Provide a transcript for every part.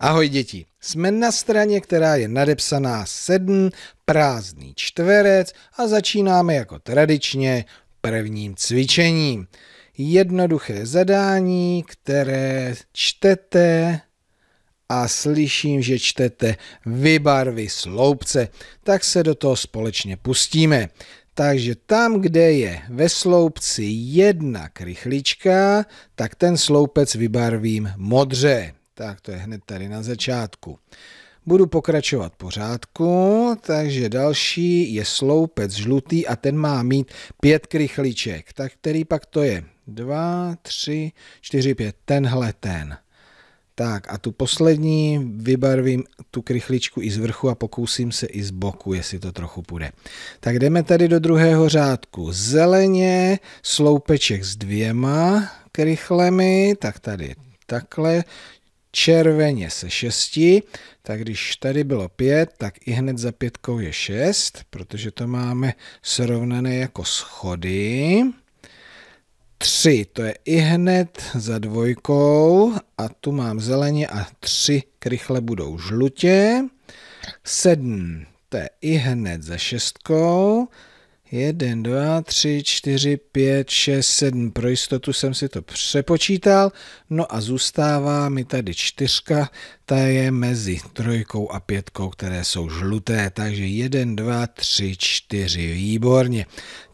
Ahoj děti, jsme na straně, která je nadepsaná 7, prázdný čtverec a začínáme jako tradičně prvním cvičením. Jednoduché zadání, které čtete a slyším, že čtete vybarvy sloupce, tak se do toho společně pustíme. Takže tam, kde je ve sloupci jedna krychlička, tak ten sloupec vybarvím modře. Tak to je hned tady na začátku. Budu pokračovat pořádku, takže další je sloupec žlutý a ten má mít pět krychliček. Tak který pak to je? Dva, tři, čtyři, pět. Tenhle ten. Tak a tu poslední vybarvím tu krychličku i z vrchu a pokusím se i z boku, jestli to trochu půjde. Tak jdeme tady do druhého řádku. Zeleně, sloupeček s dvěma krychlemi, tak tady takhle červeně se 6, tak když tady bylo 5, tak i hned za pětkou je 6, protože to máme srovnané jako schody. 3, to je i hned za dvojkou a tu mám zeleně a 3 krychle budou žlutě. 7, to je i hned za šestkou 1, 2, 3, 4, 5, 6, 7. Pro jistotu jsem si to přepočítal. No a zůstává mi tady čtyřka, ta je mezi trojkou a pětkou, které jsou žluté. Takže 1, 2, 3, 4. Výborně.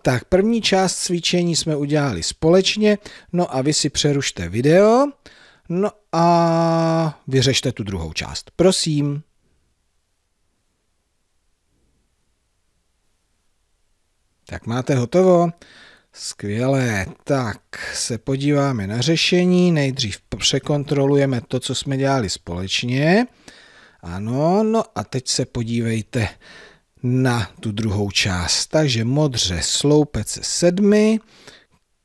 Tak první část cvičení jsme udělali společně. No a vy si přerušte video. No a vyřešte tu druhou část. Prosím. Tak máte hotovo? Skvělé, tak se podíváme na řešení. Nejdřív překontrolujeme to, co jsme dělali společně. Ano, no a teď se podívejte na tu druhou část. Takže modře sloupec se sedmi,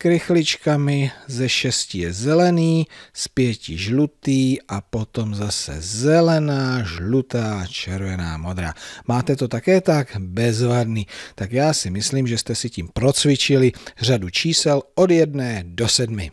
krychličkami, ze šesti je zelený, z pěti žlutý a potom zase zelená, žlutá, červená, modrá. Máte to také tak? Bezvadný. Tak já si myslím, že jste si tím procvičili řadu čísel od jedné do sedmi.